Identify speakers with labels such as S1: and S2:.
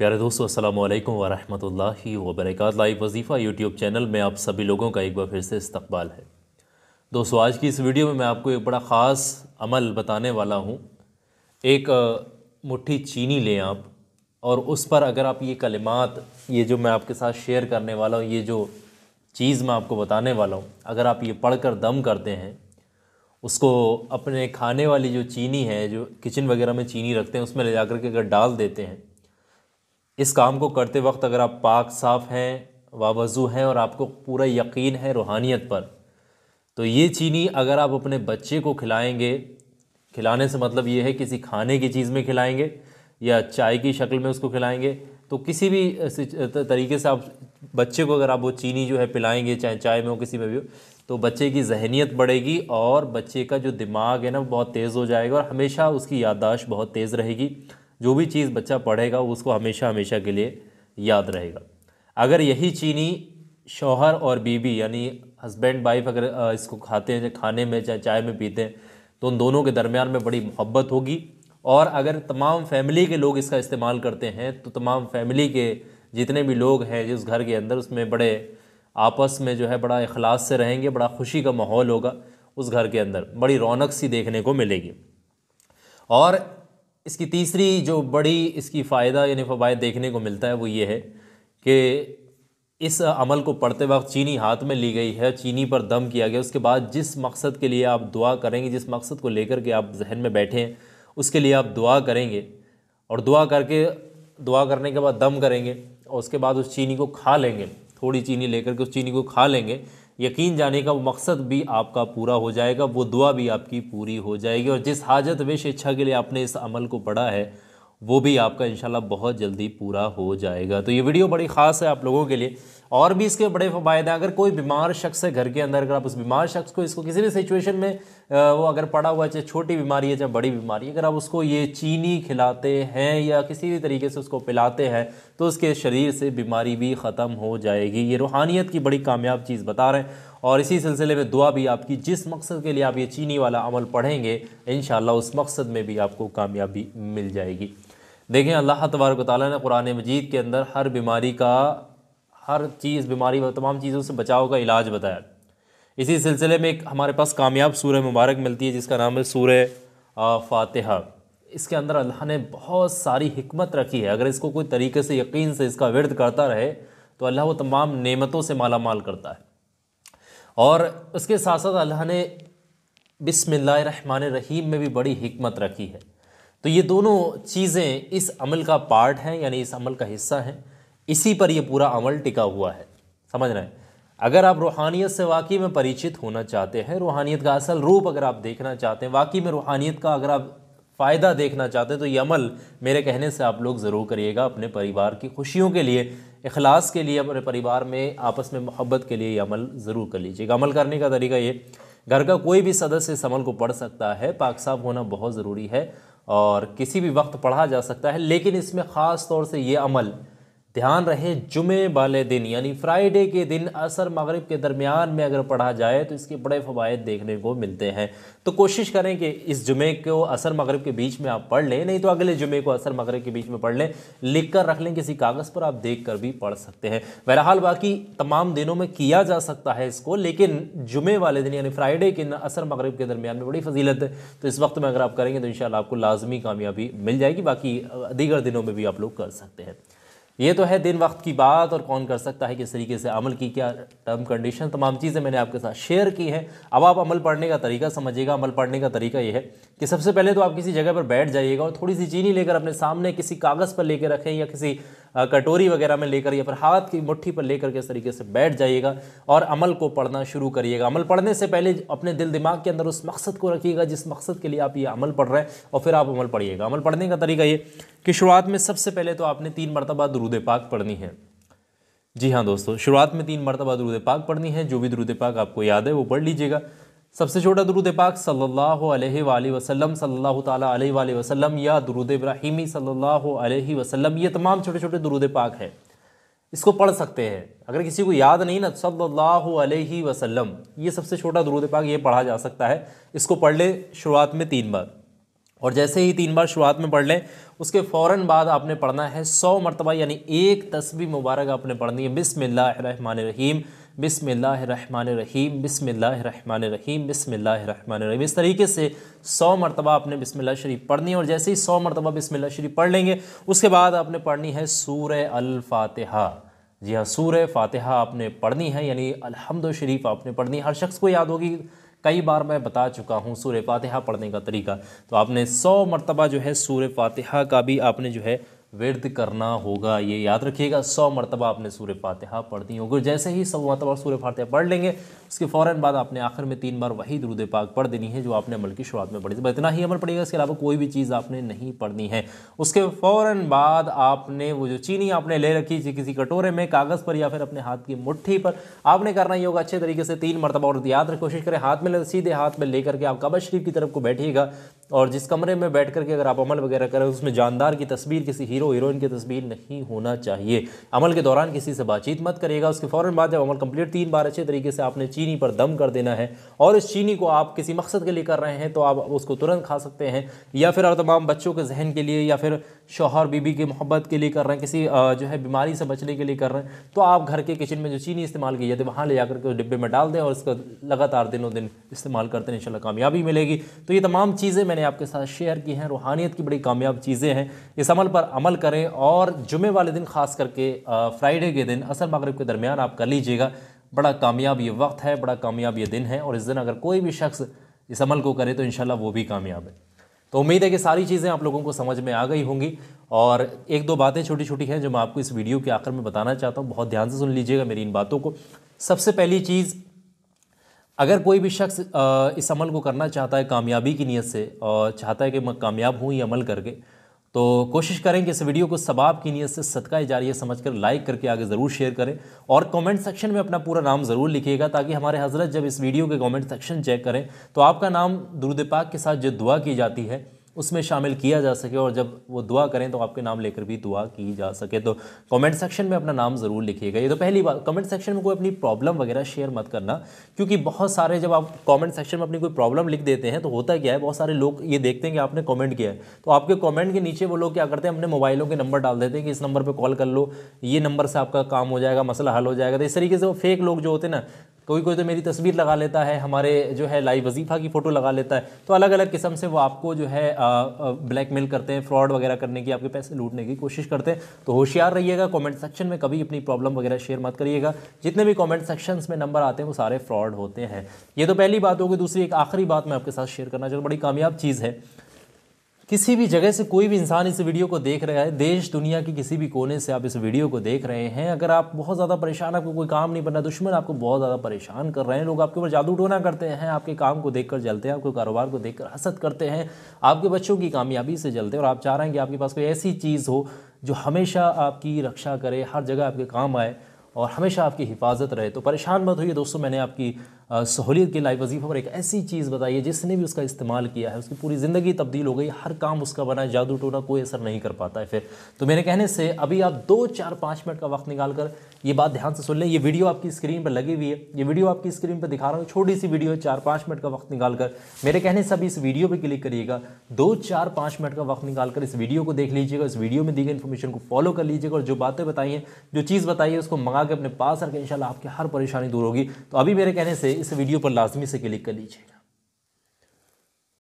S1: प्यारे दोस्तों अस्सलाम वालेकुम वरहमतुल्लाहि वबरक लाइव वजीफ़ा यूट्यूब चैनल में आप सभी लोगों का एक बार फिर से इस्तकबाल है दोस्तों आज की इस वीडियो में मैं आपको एक बड़ा ख़ास अमल बताने वाला हूँ एक मुट्ठी चीनी लें आप और उस पर अगर आप ये कलिमात ये जो मैं आपके साथ शेयर करने वाला हूँ ये जो चीज़ मैं आपको बताने वाला हूँ अगर आप ये पढ़ कर दम करते हैं उसको अपने खाने वाली जो चीनी है जो किचन वगैरह में चीनी रखते हैं उसमें ले जा कर के अगर डाल देते हैं इस काम को करते वक्त अगर आप पाक साफ़ हैं वावजू हैं और आपको पूरा यकीन है रूहानियत पर तो ये चीनी अगर आप अपने बच्चे को खिलाएंगे खिलाने से मतलब ये है किसी खाने की चीज़ में खिलाएंगे या चाय की शक्ल में उसको खिलाएंगे तो किसी भी तरीके से आप बच्चे को अगर आप वो चीनी जो है पिलाएंगे चाहे चाय में हो किसी में भी हो तो बच्चे की जहनीत बढ़ेगी और बच्चे का जो दिमाग है ना बहुत तेज़ हो जाएगा और हमेशा उसकी याददाश्त बहुत तेज़ रहेगी जो भी चीज़ बच्चा पढ़ेगा उसको हमेशा हमेशा के लिए याद रहेगा अगर यही चीनी शौहर और बीबी यानी हस्बैंड वाइफ अगर इसको खाते हैं खाने में चाहे चाय में पीते हैं तो उन दोनों के दरमियान में बड़ी मोहब्बत होगी और अगर तमाम फैमिली के लोग इसका इस्तेमाल करते हैं तो तमाम फैमिली के जितने भी लोग हैं जिस घर के अंदर उसमें बड़े आपस में जो है बड़ा अखलास से रहेंगे बड़ा खुशी का माहौल होगा उस घर के अंदर बड़ी रौनक सी देखने को मिलेगी और इसकी तीसरी जो बड़ी इसकी फ़ायदा यानी फ़वाद देखने को मिलता है वो ये है कि इस अमल को पढ़ते वक्त चीनी हाथ में ली गई है चीनी पर दम किया गया उसके बाद जिस मकसद के लिए आप दुआ करेंगे जिस मकसद को लेकर के आप जहन में बैठे हैं उसके लिए आप दुआ करेंगे और दुआ करके दुआ करने के बाद दम करेंगे और उसके बाद उस चीनी को खा लेंगे थोड़ी चीनी लेकर के उस चीनी को खा लेंगे यकीन जाने का वो मकसद भी आपका पूरा हो जाएगा वो दुआ भी आपकी पूरी हो जाएगी और जिस हाजत बेश इच्छा के लिए आपने इस अमल को पढ़ा है वो भी आपका इंशाल्लाह बहुत जल्दी पूरा हो जाएगा तो ये वीडियो बड़ी ख़ास है आप लोगों के लिए और भी इसके बड़े फ़ायदे अगर कोई बीमार शख्स है घर के अंदर अगर आप उस बीमार शख्स को इसको किसी भी सिचुएशन में वो अगर पड़ा हुआ है चाहे छोटी बीमारी है चाहे बड़ी बीमारी है अगर आप उसको ये चीनी खिलाते हैं या किसी भी तरीके से उसको पिलाते हैं तो उसके शरीर से बीमारी भी ख़त्म हो जाएगी ये रूहानियत की बड़ी कामयाब चीज़ बता रहे हैं और इसी सिलसिले में दुआ भी आपकी जिस मकसद के लिए आप ये चीनी वाला अमल पढ़ेंगे इन उस मकसद में भी आपको कामयाबी मिल जाएगी देखें अल्लाह तबारक ताली ने कुरान मजीद के अंदर हर बीमारी का हर चीज़ बीमारी तमाम चीज़ों से बचाव का इलाज बताया इसी सिलसिले में एक हमारे पास कामयाब सूर मुबारक मिलती है जिसका नाम है सूर फ़ातहा इसके अंदर अल्लाह ने बहुत सारी हमत रखी है अगर इसको कोई तरीके से यकीन से इसका विरद करता रहे तो अल्लाह वो तमाम नेमतों से माला माल करता है और उसके साथ साथ अल्लाह ने बिसमान रहीम में भी बड़ी हमत रखी है तो ये दोनों चीज़ें इस अमल का पार्ट हैं यानी इस अमल का हिस्सा हैं इसी पर यह पूरा अमल टिका हुआ है समझ रहे हैं अगर आप रूहानियत से वाकई में परिचित होना चाहते हैं रूहानियत का असल रूप अगर आप देखना चाहते हैं वाकई में रूहानियत का अगर आप फ़ायदा देखना चाहते हैं तो ये अमल मेरे कहने से आप लोग ज़रूर करिएगा अपने परिवार की खुशियों के लिए इखलास के लिए अपने परिवार में आपस में मोहब्बत के लिए ये अमल ज़रूर कर लीजिएगा अमल करने का तरीका ये घर का कोई भी सदस्य इस अमल को पढ़ सकता है पाक साफ होना बहुत ज़रूरी है और किसी भी वक्त पढ़ा जा सकता है लेकिन इसमें ख़ास तौर से ये अमल ध्यान रहे जुमे वाले दिन यानी फ्राइडे के दिन असर मगरब के दरमियान में अगर पढ़ा जाए तो इसके बड़े फ़वाद देखने को मिलते हैं तो कोशिश करें कि इस जुमे को असर मगरब के बीच में आप पढ़ लें नहीं तो अगले जुमे को असर मगरब के बीच में पढ़ लें लिख कर रख लें किसी कागज़ पर आप देख कर भी पढ़ सकते हैं बहरहाल बाकी तमाम दिनों में किया जा सकता है इसको लेकिन जुमे वाले दिन यानी फ्राइडे के असर मगरब के दरमियान में बड़ी फजीलत है तो इस वक्त में अगर आप करेंगे तो इन आपको लाजमी कामयाबी मिल जाएगी बाकी दीगर दिनों में भी आप लोग कर सकते हैं ये तो है दिन वक्त की बात और कौन कर सकता है किस तरीके से अमल की क्या टर्म कंडीशन तमाम चीज़ें मैंने आपके साथ शेयर की हैं अब आप अमल पढ़ने का तरीका समझिएगा अमल पढ़ने का तरीका ये है कि सबसे पहले तो आप किसी जगह पर बैठ जाइएगा और थोड़ी सी चीनी लेकर अपने सामने किसी कागज़ पर लेकर रखें या किसी कटोरी वगैरह में लेकर या फिर हाथ की मुट्ठी पर लेकर के इस तरीके से बैठ जाइएगा और अमल को पढ़ना शुरू करिएगा अमल पढ़ने से पहले अपने दिल दिमाग के अंदर उस मकसद को रखिएगा जिस मकसद के लिए आप ये अमल पढ़ रहे हैं और फिर आप अमल पढ़िएगा अमल पढ़ने का तरीका ये कि शुरुआत में सबसे पहले तो आपने तीन मरतबा दरूद पाक पढ़नी है जी हाँ दोस्तों शुरुआत में तीन मरतबा दरूद पाक पढ़नी है जो भी दरूद पाक आपको याद है वो पढ़ लीजिएगा सबसे छोटा दुरुद पाक सल्लल्लाहु अलैहि वसल्लम सल्लल्लाहु ताला अलैहि वसल्लम या दरूद इब्राहिमी सल्लल्लाहु अलैहि वसल्लम ये तमाम छोटे छोटे दरूद पाक हैं इसको पढ़ सकते हैं अगर किसी को याद नहीं ना सल्लल्लाहु अलैहि वसल्लम ये सबसे छोटा दुरुद पाक ये पढ़ा जा सकता है इसको पढ़ लें शुरुआत में तीन बार और जैसे ही तीन बार शुरुआत में पढ़ लें उसके फ़ौर बाद आपने पढ़ना है सौ मरतबा यानी एक तस्वीर मुबारक आपने पढ़नी है बिसमीम बिसमीम बिसमीम बिसमीम इस तरीके से सौ मरतबा आपने बिसमिल्ला शरीफ पढ़नी है और जैसे ही सौ मरतबा बिसमिल्ला शरीफ पढ़ लेंगे उसके बाद आपने पढ़नी है सूर अलफ़ातहा जी हाँ सूर फातहा आपने पढ़नी है यानी अलहमद शरीफ आपने पढ़नी हर शख्स को याद होगी कई बार मैं बता चुका हूँ सूर फ़ातहा पढ़ने का तरीका तो आपने सौ मरतबा जो है सूर फ़ातहा का भी आपने जो है विरद करना होगा ये याद रखिएगा सौ मरतबा आपने सूर्य फातहा पढ़नी होगी जैसे ही सौ मरतबा सूर्य फातह पढ़ लेंगे उसके फ़ौर बाद आपने आखिर में तीन बार वही दुरुद पाक पढ़ देनी है जो आपने अमल की शुरुआत में पढ़ी थी इतना ही अमल पड़ेगा इसके अलावा कोई भी चीज़ आपने नहीं पढ़नी है उसके फ़ौर बाद आपने वो जो चीनी आपने ले रखी थी किसी कटोरे में कागज़ पर या फिर अपने हाथ की मुट्ठी पर आपने करना ही होगा अच्छे तरीके से तीन मरतबा और याद रख कोशिश करें हाथ में सीधे हाथ में लेकर के आप काबा शरीफ की तरफ को बैठिएगा और जिस कमरे में बैठ कर के अगर आप अमल वगैरह करें उसमें जानदार की तस्वीर किसी हीरो हीरोइन की तस्वीर नहीं होना चाहिए अमल के दौरान किसी से बातचीत मत करिएगा उसके फ़ौरन बाद जब अमल कम्प्लीट तीन बार अच्छे तरीके से आपने चीनी पर दम कर देना है और इस चीनी को आप किसी मकसद के लिए कर रहे हैं तो आप उसको तुरंत खा सकते हैं या फिर तमाम बच्चों के जहन के लिए या फिर शोहर बीबी की मोहब्बत के लिए कर रहे हैं किसी जो है बीमारी से बचने के लिए कर रहे हैं तो आप घर के किचन में जो चीनी इस्तेमाल की जाती है वहाँ ले जाकर के डिब्बे में डाल दें और इसका लगातार दिनों दिन इस्तेमाल करते हैं इन कामयाबी मिलेगी तो ये तमाम चीज़ें मैंने मैंने आपके साथ शेयर की हैं रूहानियत की बड़ी कामयाब चीज़ें हैं इस अमल पर अमल करें और जुमे वाले दिन ख़ास करके फ्राइडे के दिन असल मगरब के दरमियान आप कर लीजिएगा बड़ा कामयाब ये वक्त है बड़ा कामयाब ये दिन है और इस दिन अगर कोई भी शख्स इस अमल को करे तो इन वो भी कामयाब है तो उम्मीद है कि सारी चीज़ें आप लोगों को समझ में आ गई होंगी और एक दो बातें छोटी छोटी हैं जो मैं आपको इस वीडियो के आखिर में बताना चाहता हूँ बहुत ध्यान से सुन लीजिएगा मेरी इन बातों को सबसे पहली चीज़ अगर कोई भी शख्स इस अमल को करना चाहता है कामयाबी की नीयत से और चाहता है कि मैं कामयाब हूँ ये अमल करके तो कोशिश करें कि इस वीडियो को सबाब की नीयत से सदका जारी समझ कर लाइक करके आगे ज़रूर शेयर करें और कमेंट सेक्शन में अपना पूरा नाम ज़रूर लिखिएगा ताकि हमारे हजरत जब इस वीडियो के कमेंट सेक्शन चेक करें तो आपका नाम दुरुद पाक के साथ जो दुआ की जाती है उसमें शामिल किया जा सके और जब वो दुआ करें तो आपके नाम लेकर भी दुआ की जा सके तो कमेंट सेक्शन में अपना नाम ज़रूर लिखिएगा ये तो पहली बात कमेंट सेक्शन में कोई अपनी प्रॉब्लम वगैरह शेयर मत करना क्योंकि बहुत सारे जब आप कमेंट सेक्शन में अपनी कोई प्रॉब्लम लिख देते हैं तो होता क्या है बहुत सारे लोग ये देखते हैं कि आपने कॉमेंट किया है तो आपके कॉमेंट के नीचे वो लोग क्या करते हैं अपने मोबाइलों के नंबर डाल देते हैं कि इस नंबर पर कॉल कर लो ये नंबर से आपका काम हो जाएगा मसला हल हो जाएगा तो इस तरीके से वो फेक लोग जो होते हैं ना कोई कोई तो मेरी तस्वीर लगा लेता है हमारे जो है लाइव वजीफ़ा की फ़ोटो लगा लेता है तो अलग अलग किस्म से वो आपको जो है ब्लैक मेल करते हैं फ्रॉड वगैरह करने की आपके पैसे लूटने की कोशिश करते हैं तो होशियार रहिएगा कमेंट सेक्शन में कभी अपनी प्रॉब्लम वगैरह शेयर मत करिएगा जितने भी कॉमेंट सेक्शंस में नंबर आते हैं वो सारे फ्रॉड होते हैं ये तो पहली बात होगी दूसरी एक आखिरी बात मैं आपके साथ शेयर करना चाहूँगा बड़ी कामयाब चीज़ है किसी भी जगह से कोई भी इंसान इस वीडियो को देख रहा है देश दुनिया के किसी भी कोने से आप इस वीडियो को देख रहे हैं अगर आप बहुत ज़्यादा परेशान आपको कोई काम नहीं बनना दुश्मन आपको बहुत ज़्यादा परेशान कर रहे हैं लोग आपके ऊपर जादू टोना करते हैं आपके काम को देख कर जलते हैं आपके कारोबार को देख कर हसद करते हैं आपके बच्चों की कामयाबी से जलते हैं और आप चाह रहे हैं कि आपके पास कोई ऐसी चीज़ हो जो हमेशा आपकी रक्षा करे हर जगह आपके काम आए और हमेशा आपकी हिफाजत रहे तो परेशान मत होइए दोस्तों मैंने आपकी सहूलियत के लाइफ वजीफ़ा पर एक ऐसी चीज़ बताइए जिसने भी उसका इस्तेमाल किया है उसकी पूरी ज़िंदगी तब्दील हो गई हर काम उसका बना जादू टोना कोई असर नहीं कर पाता है फिर तो मेरे कहने से अभी आप दो चार पाँच मिनट का वक्त निकाल कर ये बात ध्यान से सुन लें ये वीडियो आपकी स्क्रीन पर लगी हुई है ये वीडियो आपकी स्क्रीन पर दिखा रहा हूँ छोटी सी वीडियो है चार पाँच मिनट का वक्त निकाल कर मेरे कहने से अभी इस वीडियो पर क्लिक करिएगा दो चार पाँच मिनट का वक्त निकाल कर इस वीडियो को देख लीजिएगा इस वीडियो में दी गई इन्फॉर्मेशन को फॉलो कर लीजिएगा और जो बातें बताइए जो चीज़ बताइए उसको मंगा के अपने पास रखें इन आपकी हर परेशानी दूर होगी तो अभी मेरे कहने से इस वीडियो पर लाजमी से क्लिक कर लीजिए